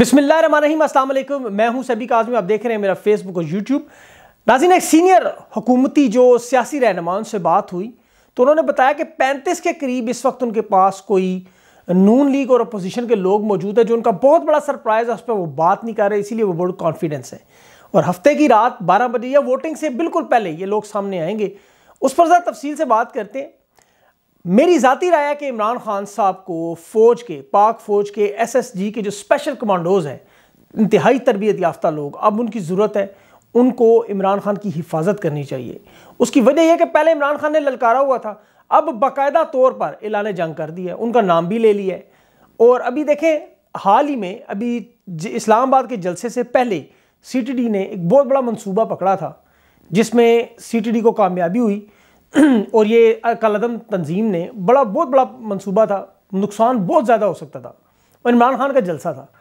बिस्मिल्लाम असलम मैं हूं सभी का आजमी आप देख रहे हैं मेरा फेसबुक और यूट्यूब नाजिन एक सीनियर हुकूमती जो सियासी रहनुमा से बात हुई तो उन्होंने बताया कि पैंतीस के करीब इस वक्त उनके पास कोई नून लीग और अपोजिशन के लोग मौजूद है जो उनका बहुत बड़ा सरप्राइज है उस पर वो बात नहीं कर रहे इसीलिए वो बहुत कॉन्फिडेंस है और हफ्ते की रात बारह बजे या वोटिंग से बिल्कुल पहले ये लोग सामने आएंगे उस पर ज़रा तफसील से बात करते हैं मेरी ज़ाती राय है कि इमरान खान साहब को फ़ौज के पाक फ़ौज के एसएसजी के जो स्पेशल कमांडोज़ हैं इंतहाई तरबियत याफ्ता लोग अब उनकी ज़रूरत है उनको इमरान खान की हिफाजत करनी चाहिए उसकी वजह यह कि पहले इमरान खान ने ललकारा हुआ था अब बाकायदा तौर पर एलान जंग कर दिया है उनका नाम भी ले लिया है और अभी देखें हाल ही में अभी इस्लामाबाद के जलसे से पहले सी ने एक बहुत बड़ा मनसूबा पकड़ा था जिसमें सी को कामयाबी हुई और ये कलदम तंजीम ने बड़ा बहुत बड़ा मनसूबा था नुकसान बहुत ज़्यादा हो सकता था और इमरान खान का जलसा था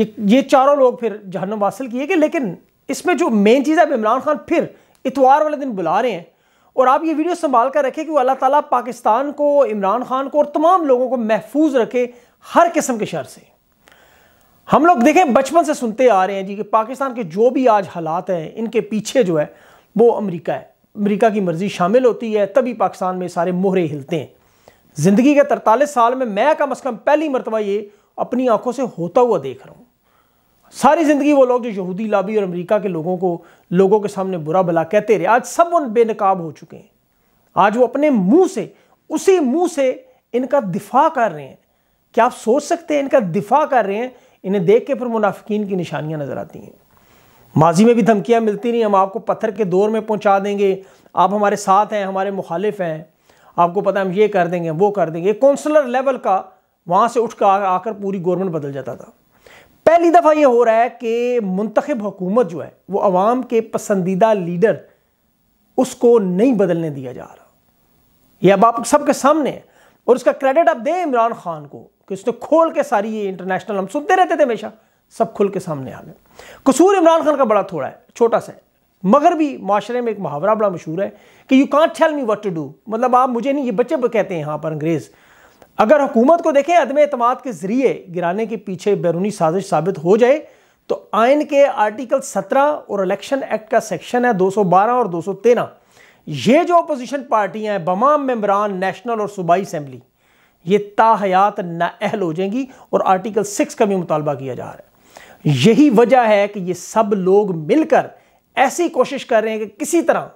ये ये चारों लोग फिर जहनम वासिल किए गए लेकिन इसमें जो मेन चीज़ है अब इमरान खान फिर इतवार वाले दिन बुला रहे हैं और आप ये वीडियो संभाल कर रखें कि वो अल्लाह ताला पाकिस्तान को इमरान खान को और तमाम लोगों को महफूज रखे हर किस्म के शर से हम लोग देखें बचपन से सुनते आ रहे हैं जी कि पाकिस्तान के जो भी आज हालात हैं इनके पीछे जो है वो अमरीका है अमेरिका की मर्ज़ी शामिल होती है तभी पाकिस्तान में सारे मोहरे हिलते हैं ज़िंदगी के तरतालीस साल में मैं कम अज़ कम पहली मरतबा ये अपनी आंखों से होता हुआ देख रहा हूँ सारी ज़िंदगी वो लोग जो यहूदी लाबी और अमेरिका के लोगों को लोगों के सामने बुरा भला कहते रहे आज सब उन बेनकाब हो चुके हैं आज वो अपने मुंह से उसी मुंह से इनका दिफा कर रहे हैं क्या आप सोच सकते हैं इनका दिफा कर रहे हैं इन्हें देख के फिर मुनाफिकीन की निशानियाँ नज़र आती हैं माजी में भी धमकियाँ मिलती रही हम आपको पत्थर के दौर में पहुँचा देंगे आप हमारे साथ हैं हमारे मुखालिफ हैं आपको पता है हम ये कर देंगे वो कर देंगे कौंसलर लेवल का वहाँ से उठ कर आकर पूरी गवर्नमेंट बदल जाता था पहली दफ़ा ये हो रहा है कि मंतखब हुकूमत जो है वो अवाम के पसंदीदा लीडर उसको नहीं बदलने दिया जा रहा ये अब आप सबके सामने है और उसका क्रेडिट आप दें इमरान खान को कि उसने खोल के सारी ये इंटरनेशनल हम सुनते रहते थे हमेशा सब खुल के सामने आ गए कसूर इमरान खान का बड़ा थोड़ा है छोटा सा है मगर भी माशरे में एक मुहावरा बड़ा मशहूर है कि you can't tell me what to do मतलब आप मुझे नहीं ये बच्चे कहते हैं यहाँ पर अंग्रेज़ अगर हुकूमत को देखें अदम अतमाद के ज़रिए गिराने के पीछे बैरूनी साजिश साबित हो जाए तो आयन के आर्टिकल 17 और इलेक्शन एक्ट का सेक्शन है 212 और 213 ये जो अपोजिशन पार्टियां हैं बमाम मेम्बरान नेशनल और सूबाई असम्बली ये ताहयात नाअहल हो जाएंगी और आर्टिकल सिक्स का भी मुतालबा किया जा रहा है यही वजह है कि ये सब लोग मिलकर ऐसी कोशिश कर रहे हैं कि किसी तरह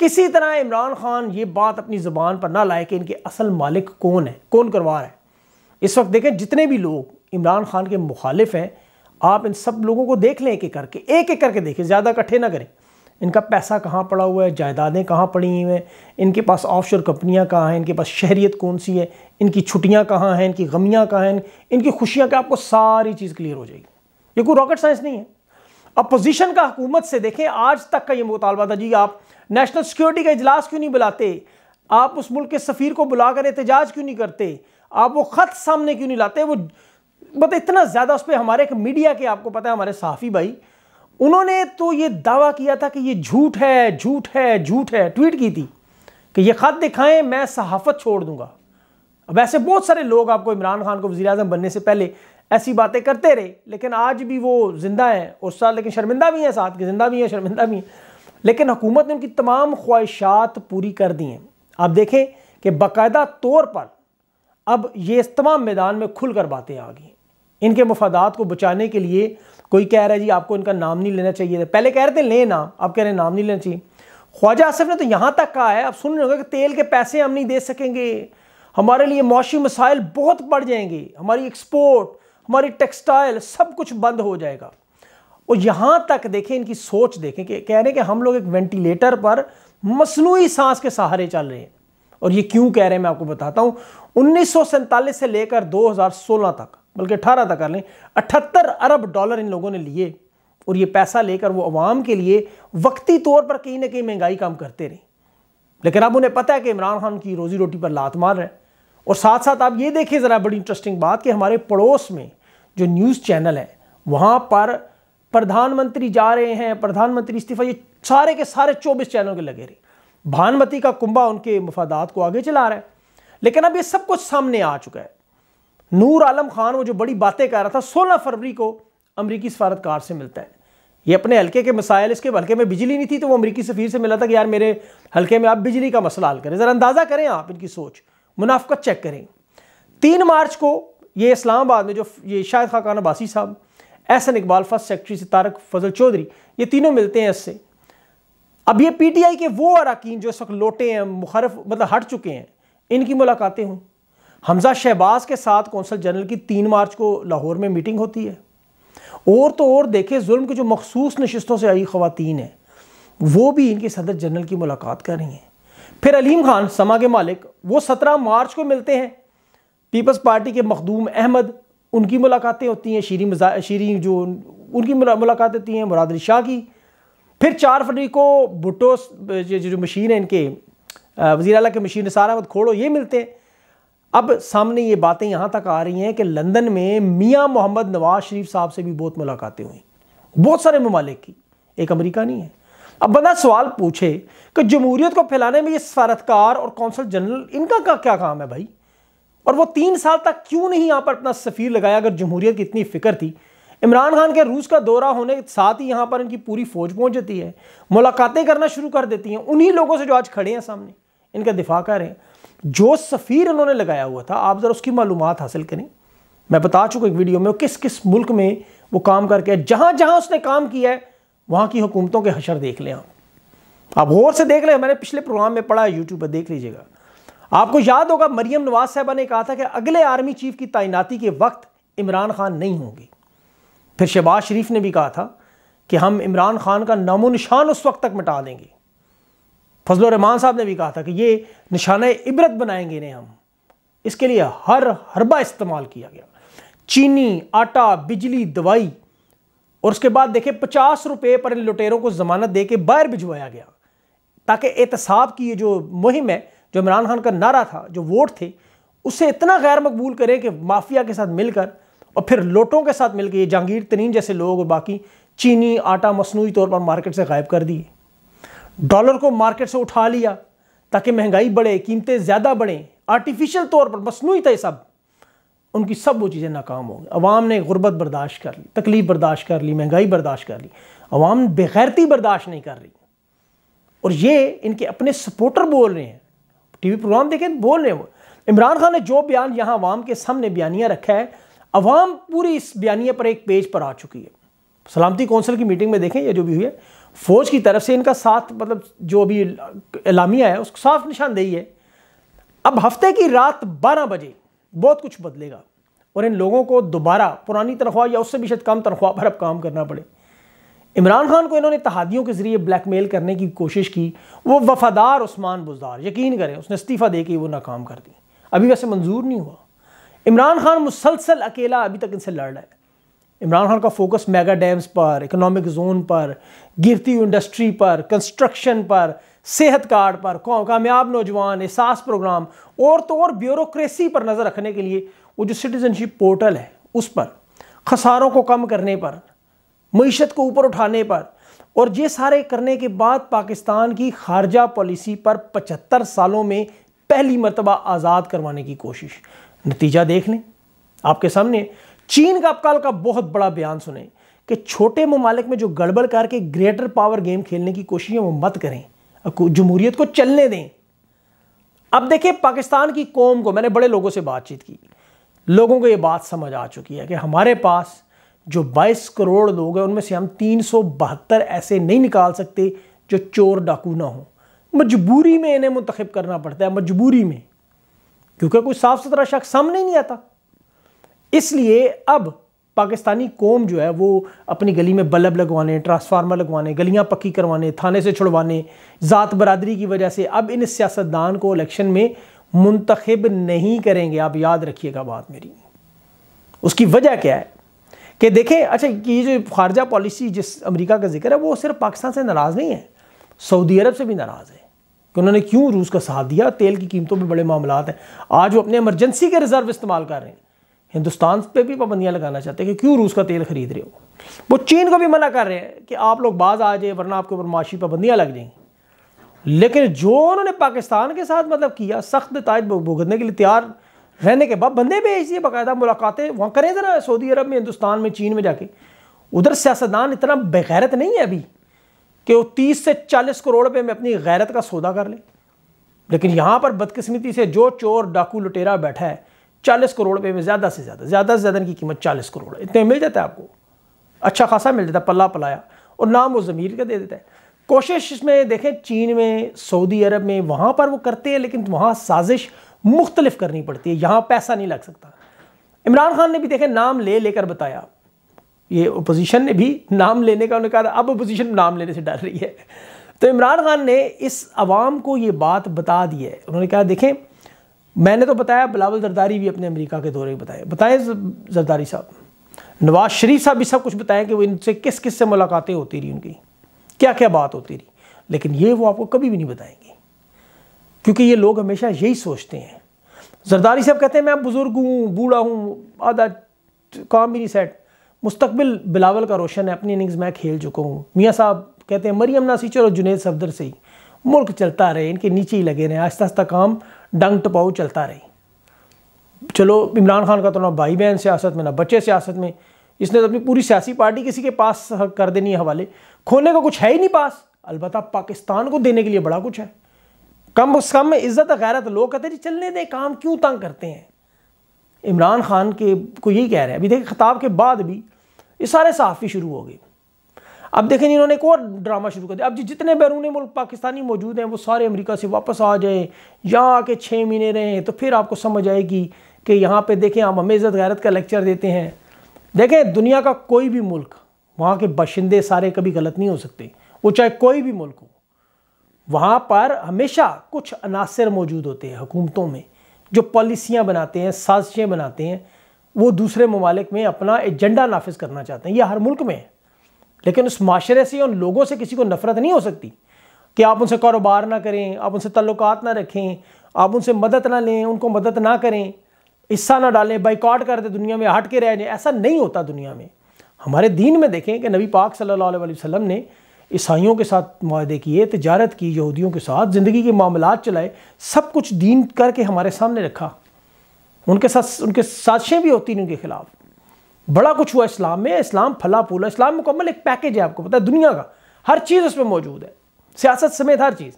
किसी तरह इमरान खान ये बात अपनी ज़ुबान पर ना लाए कि इनके असल मालिक कौन है कौन करवा रहा है इस वक्त देखें जितने भी लोग इमरान खान के मुखालिफ हैं आप इन सब लोगों को देख लें एक एक करके एक एक करके देखें ज़्यादा इकट्ठे ना करें इनका पैसा कहाँ पड़ा हुआ है जायदादें कहाँ पड़ी हुई हैं इनके पास ऑफशोर कंपनियाँ कहाँ हैं इनके पास शहरीत कौन सी है इनकी छुट्टियाँ कहाँ हैं इनकी गमियाँ कहाँ हैं इनकी खुशियाँ क्या आपको सारी चीज़ क्लियर हो जाएगी ये कोई रॉकेट साइंस नहीं है अपोजिशन का हुकूमत से देखें आज तक का ये मुतालबा था जी आप नेशनल सिक्योरिटी का इजलास क्यों नहीं बुलाते आप उस मुल्क के सफ़ीर को बुलाकर एहतजाज क्यों नहीं करते आप वो ख़त सामने क्यों नहीं लाते वो बट मतलब इतना ज़्यादा उस पर हमारे एक मीडिया के आपको पता है हमारे सहाफी भाई उन्होंने तो ये दावा किया था कि ये झूठ है झूठ है झूठ है ट्वीट की थी कि ये ख़त दिखाएं मैं सहाफ़त छोड़ दूंगा अब ऐसे बहुत सारे लोग आपको इमरान खान को वजी अजम बनने से पहले ऐसी बातें करते रहे लेकिन आज भी वो ज़िंदा हैं उस साल लेकिन शर्मिंदा भी हैं साथ के ज़िंदा भी हैं शर्मिंदा भी हैं लेकिन हुकूमत ने उनकी तमाम ख्वाहिशात पूरी कर दी हैं आप देखें कि बाकायदा तौर पर अब ये इस तमाम मैदान में खुल कर बातें आ गई इनके मफादात को बचाने के लिए कोई कह रहा है जी आपको इनका नाम नहीं लेना चाहिए था पहले कह रहे थे ले नाम आप कह रहे हैं नाम नहीं लेना चाहिए ख्वाजा आसफ ने तो यहाँ तक कहा है आप सुन रहे होगा कि तेल के पैसे हम नहीं दे सकेंगे हमारे लिए मुशी मसाइल बहुत बढ़ जाएंगे हमारी एक्सपोर्ट हमारी टेक्सटाइल सब कुछ बंद हो जाएगा और यहां तक देखें इनकी सोच देखें कि कह रहे हैं कि हम लोग एक वेंटिलेटर पर मसनू सांस के सहारे चल रहे हैं और ये क्यों कह रहे हैं मैं आपको बताता हूं उन्नीस से लेकर 2016 तक बल्कि 18 तक कर लें अठहत्तर अरब डॉलर इन लोगों ने लिए और ये पैसा लेकर वो अवाम के लिए वक्ती तौर पर कहीं ना कहीं महंगाई काम करते रहे लेकिन अब उन्हें पता है कि इमरान खान की रोज़ी रोटी पर लात मार रहे हैं और साथ साथ आप ये देखें ज़रा बड़ी इंटरेस्टिंग बात कि हमारे पड़ोस में जो न्यूज़ चैनल है वहाँ पर प्रधानमंत्री जा रहे हैं प्रधानमंत्री इस्तीफा ये सारे के सारे चौबीस चैनलों के लगे रहे भानुमति का कुंभा उनके मफादात को आगे चला रहा है लेकिन अब ये सब कुछ सामने आ चुका है नूर आलम खान वो जो बड़ी बातें कह रहा था सोलह फरवरी को अमरीकी सफारतकार से मिलता है ये अपने हल्के के मसाइल इसके हल्के में बिजली नहीं थी तो वो अमरीकी सफ़ीर से मिला था कि यार मेरे हल्के में आप बिजली का मसला हल करें ज़रा अंदाज़ा करें आप इनकी सोच मुनाफ्त चेक करें तीन मार्च को ये इस्लामाबाद में जो ये शाहिद खाकान अबासी साहब एहसन इकबाल फर्स्ट सेक्रेटरी से तारक फजल चौधरी ये तीनों मिलते हैं इससे अब ये पी टी आई के वो अरकान जो इस वक्त लौटे हैं मुखरफ मतलब हट चुके हैं इनकी मुलाकातें हों हमजा शहबाज के साथ कौंसल जनरल की तीन मार्च को लाहौर में मीटिंग होती है और तो और देखे जुल्म की जो मखसूस नशस्तों से आई ख़वान हैं वो भी इनके सदर जनरल की मुलाकात कर रही हैं फिर अलीम खान समा के मालिक वो सत्रह मार्च को मिलते हैं पीपल्स पार्टी के मखदूम अहमद उनकी मुलाकातें होती हैं शीरी मजा शीरी जो उनकी मुलाकातें होती हैं मुरादरी शाह की फिर चार फरवरी को भुटो जो मशीन है इनके वजी अला के मशीन सारा अहमद खोड़ो ये मिलते हैं अब सामने ये बातें यहाँ तक आ रही हैं कि लंदन में मियाँ मोहम्मद नवाज शरीफ साहब से भी बहुत मुलाकातें हुई बहुत सारे ममालिक की एक अमरीका नहीं है अब बंदा सवाल पूछे कि जमहूरियत को फैलाने में ये सफारतकार और कौंसल जनरल इनका का क्या काम है भाई और वो तीन साल तक क्यों नहीं यहाँ पर अपना सफ़ीर लगाया अगर जमहूरियत की इतनी फिक्र थी इमरान खान के रूस का दौरा होने के साथ ही यहाँ पर इनकी पूरी फौज पहुँच जाती है मुलाकातें करना शुरू कर देती हैं उन्हीं लोगों से जो आज खड़े हैं सामने इनका दिफा कर जो सफ़ीर इन्होंने लगाया हुआ था आप ज़रा उसकी मालूम हासिल करें मैं बता चुका एक वीडियो में किस किस मुल्क में वो काम करके जहाँ जहाँ उसने काम किया है वहाँ की हुकूमतों के हशर देख लें आप आप गौर से देख लें मैंने पिछले प्रोग्राम में पढ़ा है यूट्यूब पर देख लीजिएगा आपको याद होगा मरियम नवाज साहबा ने कहा था कि अगले आर्मी चीफ की तैनाती के वक्त इमरान खान नहीं होंगे फिर शहबाज शरीफ ने भी कहा था कि हम इमरान खान का नामो निशान उस वक्त तक मिटा देंगे फजल रहमान साहब ने भी कहा था कि ये निशान इबरत बनाएंगे ने हम इसके लिए हर हरबा इस्तेमाल किया गया चीनी आटा बिजली दवाई और उसके बाद देखे पचास रुपये पर इन लुटेरों को जमानत दे के बाहर भिजवाया गया ताकि एहतसाब की ये जो मुहिम है जो इमरान खान का नारा था जो वोट थे उसे इतना गैर मकबूल करें कि माफिया के साथ मिलकर और फिर लोटों के साथ मिलकर ये जहांगीर तरीन जैसे लोग और बाकी चीनी आटा मसनू तौर पर मार्केट से गायब कर दिए डॉलर को मार्केट से उठा लिया ताकि महंगाई बढ़े कीमतें ज़्यादा बढ़ें आर्टिफिशियल तौर पर मसनू था ये सब उनकी सब वो चीज़ें नाकाम हो गई अवाम ने गुर्बत बर्दाश्त कर ली तकलीफ़ बर्दाश्त कर ली महंगाई बर्दाश्त कर ली अवाम बेगैरती बर्दाश्त नहीं कर रही और ये इनके अपने सपोर्टर बोल रहे हैं टी वी प्रोग्राम देखें बोल रहे हैं वो इमरान खान ने जो बयान यहाँ अवाम के सामने बयानिया रखा है अवाम पूरी इस बयानिया पर एक पेज पर आ चुकी है सलामती कौंसिल की मीटिंग में देखें यह जो भी हुई है फ़ौज की तरफ से इनका साथ मतलब जो अभी इलामिया है उसको साफ निशानदेही है अब हफ्ते की रात बारह बजे बहुत कुछ बदलेगा और इन लोगों को दोबारा पुरानी तनख्वाह या उससे भी शायद कम तनख्वाह पर अब काम करना पड़े इमरान खान को इन्होंने तहादियों के ज़रिए ब्लैकमेल करने की कोशिश की वो वफादार उस्मान बुजदार यकीन करें उसने इस्तीफ़ा दे के वो नाकाम कर दी अभी वैसे मंजूर नहीं हुआ इमरान खान मुसलसल अकेला अभी तक इनसे लड़ रहा है इमरान खान का फोकस मेगा डैम्स पर इकोनॉमिक जोन पर गिरती इंडस्ट्री पर कंस्ट्रक्शन पर सेहत कार्ड पर कामयाब नौजवान एहसास प्रोग्राम और तो और ब्यूरोसी पर नज़र रखने के लिए वो जो सिटीज़नशिप पोर्टल है उस पर खसारों को कम करने पर मीशत को ऊपर उठाने पर और ये सारे करने के बाद पाकिस्तान की खारजा पॉलिसी पर पचहत्तर सालों में पहली मरतबा आज़ाद करवाने की कोशिश नतीजा देख लें आपके सामने चीन का अबकाल का बहुत बड़ा बयान सुने कि छोटे ममालिक में जो गड़बड़ करके ग्रेटर पावर गेम खेलने की कोशिश है वो मत करें जमहूरीत को चलने दें अब देखिए पाकिस्तान की कौम को मैंने बड़े लोगों से बातचीत की लोगों को ये बात समझ आ चुकी है कि हमारे पास जो 22 करोड़ लोग हैं उनमें से हम तीन ऐसे नहीं निकाल सकते जो चोर डाकू ना हो मजबूरी में इन्हें मुंतखब करना पड़ता है मजबूरी में क्योंकि कोई साफ सुथरा शख्स सामने ही नहीं आता इसलिए अब पाकिस्तानी कौम जो है वो अपनी गली में बल्ब लगवाने ट्रांसफार्मर लगवाने गलियां पक्की करवाने थाने से छुड़वाने ज़ात बरदरी की वजह से अब इन सियासतदान को इलेक्शन में मुंतखब नहीं करेंगे आप याद रखिएगा बात मेरी उसकी वजह क्या है कि देखें अच्छा ये जो खारजा पॉलिसी जिस अमरीका का जिक्र है वो सिर्फ पाकिस्तान से नाराज़ नहीं है सऊदी अरब से भी नाराज़ है कि उन्होंने क्यों रूस का साथ दिया तेल की कीमतों में बड़े मामला हैं आज वो अपने इमरजेंसी के रिजर्व इस्तेमाल कर रहे हैं हिंदुस्तान पे भी पाबंदियाँ लगाना चाहते हैं कि क्यों रूस का तेल खरीद रहे हो वो चीन को भी मना कर रहे हैं कि आप लोग बाज आ जाए वरना आपके ऊपर माशी पाबंदियाँ लग जाएंगी लेकिन जो उन्होंने पाकिस्तान के साथ मतलब किया सख्त ताज भुगतने के लिए तैयार रहने के बाद बंदे भेज दिए बाकायदा मुलाकातें वहाँ करें ज़रा सऊदी अरब में हिंदुस्तान में चीन में जाके उधर सियासतदान इतना बेगैरत नहीं है अभी कि वो तीस से चालीस करोड़ रुपये में अपनी गैरत का सौदा कर ले लेकिन यहाँ पर बदकिस्मती से जो चोर डाकू लुटेरा बैठा है चालीस करोड़ रुपये में ज़्यादा से ज़्यादा ज़्यादा से ज़्यादा इनकी कीमत चालीस करोड़ इतने मिल जाता है आपको अच्छा खासा मिल जाता है पल्ला पलाया और नाम वो ज़मीर का दे देता है कोशिश में देखें चीन में सऊदी अरब में वहाँ पर वो करते हैं लेकिन वहाँ साजिश मुख्तलिफ करनी पड़ती है यहाँ पैसा नहीं लग सकता इमरान खान ने भी देखें नाम ले लेकर बताया ये अपोजिशन ने भी नाम लेने का उन्होंने कहा अब अपोजिशन नाम लेने से डर रही है तो इमरान खान ने इस आवाम को ये बात बता दी है उन्होंने कहा देखें मैंने तो बताया बिलावल जरदारी भी अपने अमेरिका के दौरे बताए बताएं जरदारी साहब नवाज शरीफ साहब भी सब कुछ बताएं कि वो इनसे किस किस से मुलाकातें होती रही उनकी क्या क्या बात होती रही लेकिन ये वो आपको कभी भी नहीं बताएंगे क्योंकि ये लोग हमेशा यही सोचते हैं जरदारी साहब कहते हैं मैं बुज़ुर्ग हूँ बूढ़ा हूँ आधा काम भी नहीं सेट मुस्तबिल बिलावल का रोशन है अपनी इनिंग्स मैं खेल चुका हूँ मियाँ साहब कहते हैं मरियम नासीचर चलो जुनेद सफदर से ही मुल्क चलता रहे इनके नीचे ही लगे रहे आहिस्ता आहिस्ता काम डंग टपाऊ चलता रही चलो इमरान खान का तो ना भाई बहन सियासत में ना बच्चे सियासत में इसने तो अपनी पूरी सियासी पार्टी किसी के पास कर देनी है हवाले खोने का कुछ है ही नहीं पास अलबत् पाकिस्तान को देने के लिए बड़ा कुछ है कम अज़ कम इज़्ज़त गैरत लोग कहते हैं चलने दें काम क्यों तंग करते हैं इमरान खान के को यही कह रहे हैं अभी देखिए खिताब के बाद भी ये सारे सहाफ़ी शुरू हो गए अब देखें इन्होंने एक और ड्रामा शुरू कर दिया अब जितने बैरून मुल्क पाकिस्तानी मौजूद हैं वो सारे अमेरिका से वापस आ जाएं यहाँ आके छः महीने रहें तो फिर आपको समझ आएगी कि यहाँ पे देखें आप हमें गैरत का लेक्चर देते हैं देखें दुनिया का कोई भी मुल्क वहाँ के बाशिंदे सारे कभी गलत नहीं हो सकते वो चाहे कोई भी मुल्क हो वहाँ पर हमेशा कुछ अनासर मौजूद होते हैं हुकूमतों में जो पॉलिसियाँ बनाते हैं साजिशें बनाते हैं वो दूसरे ममालिक में अपना एजेंडा नाफिज करना चाहते हैं यह हर मुल्क में है लेकिन उस माशरे से उन लोगों से किसी को नफरत नहीं हो सकती कि आप उनसे कारोबार ना करें आप उनसे तल्लुकात ना रखें आप उनसे मदद ना लें उनको मदद ना करें हिस्सा ना डालें बाइकआउट कर दें दुनिया में हट के रह जाएं ऐसा नहीं होता दुनिया में हमारे दीन में देखें कि नबी पाक सल्ला अलैहि वसल्लम ने ईसाइयों के साथ माहदे किए तजारत की यहूदियों के साथ ज़िंदगी के मामला चलाए सब कुछ दीन करके हमारे सामने रखा उनके साथ उनके साजिशें भी होती थी उनके खिलाफ बड़ा कुछ हुआ इस्लाम में इस्लाम फला फूला इस्लाम मुकम्मल एक पैकेज है आपको पता है दुनिया का हर चीज़ उसमें मौजूद है सियासत समेत हर चीज़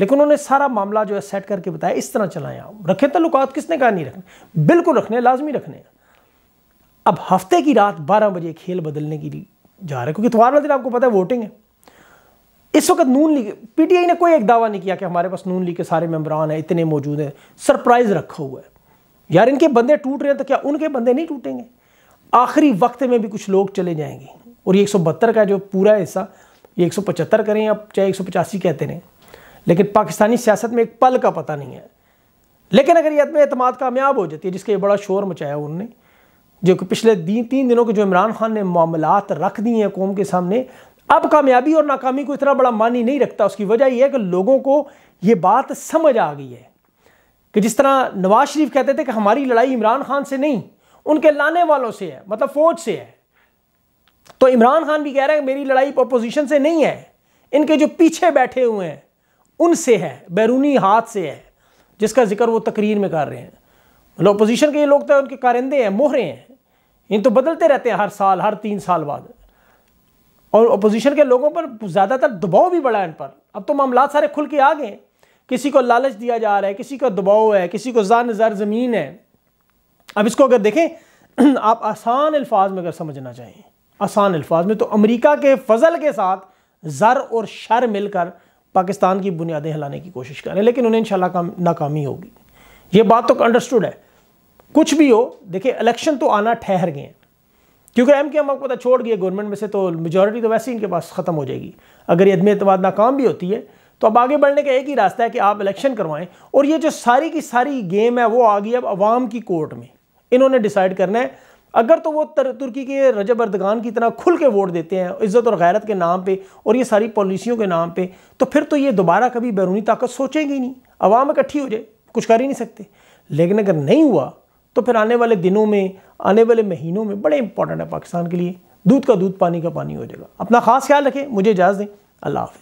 लेकिन उन्होंने सारा मामला जो है सेट करके बताया इस तरह चलाएं आप रखें तल्लुक किसने कहा नहीं रखने बिल्कुल रखने लाजमी रखने अब हफ्ते की रात बारह बजे खेल बदलने की जा रहा है क्योंकि तुम्हारा दिन आपको पता है वोटिंग है इस वक्त नून लीग पीटीआई ने कोई एक दावा नहीं किया कि हमारे पास नून लीग के सारे मेम्बरान हैं इतने मौजूद हैं सरप्राइज रखा हुआ है यार इनके बंदे टूट रहे हैं तो क्या उनके बंदे नहीं टूटेंगे आखिरी वक्त में भी कुछ लोग चले जाएंगे और ये एक का जो पूरा हिस्सा ये एक करें या चाहे एक कहते रहें लेकिन पाकिस्तानी सियासत में एक पल का पता नहीं है लेकिन अगर ये अदम अतमाद कामयाब हो जाती है जिसके बड़ा शोर मचाया उन्होंने जो कि पिछले दिन तीन दिनों के जो इमरान खान ने मामलात रख दिए हैं कौम के सामने अब कामयाबी और नाकामी को इतना बड़ा मानी नहीं रखता उसकी वजह यह है कि लोगों को ये बात समझ आ गई है कि जिस तरह नवाज शरीफ कहते थे कि हमारी लड़ाई इमरान खान से नहीं उनके लाने वालों से है मतलब फौज से है तो इमरान खान भी कह रहे हैं मेरी लड़ाई अपोजिशन से नहीं है इनके जो पीछे बैठे हुए हैं उनसे है बैरूनी हाथ से है जिसका जिक्र वो तकरीर में कर रहे हैं मतलब अपोजिशन के ये लोग तो उनके कारिंदे हैं मोहरे हैं इन तो बदलते रहते हैं हर साल हर तीन साल बाद और अपोजिशन के लोगों पर ज़्यादातर दबाव भी बढ़ा है इन पर अब तो मामला सारे खुल के आ गए किसी को लालच दिया जा रहा है किसी का दबाव है किसी को जान ज़र ज़मीन है अब इसको अगर देखें आप आसान अल्फाज में अगर समझना चाहें आसान अल्फाज में तो अमेरिका के फजल के साथ ज़र और शर मिलकर पाकिस्तान की बुनियादें हिलाने की कोशिश करें लेकिन उन्हें इंशाल्लाह काम नाकामी होगी ये बात तो अंडरस्टूड है कुछ भी हो देखिए इलेक्शन तो आना ठहर गए हैं क्योंकि एम के एम आपको पता छोड़ गए गवर्नमेंट में से तो मेजोरिटी तो वैसे ही इनके पास ख़त्म हो जाएगी अगर ये अदमी अतमाद नाकाम भी होती है तो अब आगे बढ़ने का एक ही रास्ता है कि आप इलेक्शन करवाएं और ये जो सारी की सारी गेम है वो आ गई अब आवाम की कोर्ट में इन्होंने डिसाइड करना है अगर तो वो तुर्की के रजब अर्दगान की तरह खुल के वोट देते हैं इज़्ज़त और गैरत के नाम पे और ये सारी पॉलिसियों के नाम पे तो फिर तो ये दोबारा कभी बैरूनी ताकत सोचेंगी नहीं आवाम इकट्ठी हो जाए कुछ कर ही नहीं सकते लेकिन अगर नहीं हुआ तो फिर आने वाले दिनों में आने वाले महीनों में बड़े इंपॉर्टेंट है पाकिस्तान के लिए दूध का दूध पानी का पानी हो जाएगा अपना खास ख्याल रखें मुझे इजाज़ दें अल्लाह हाफ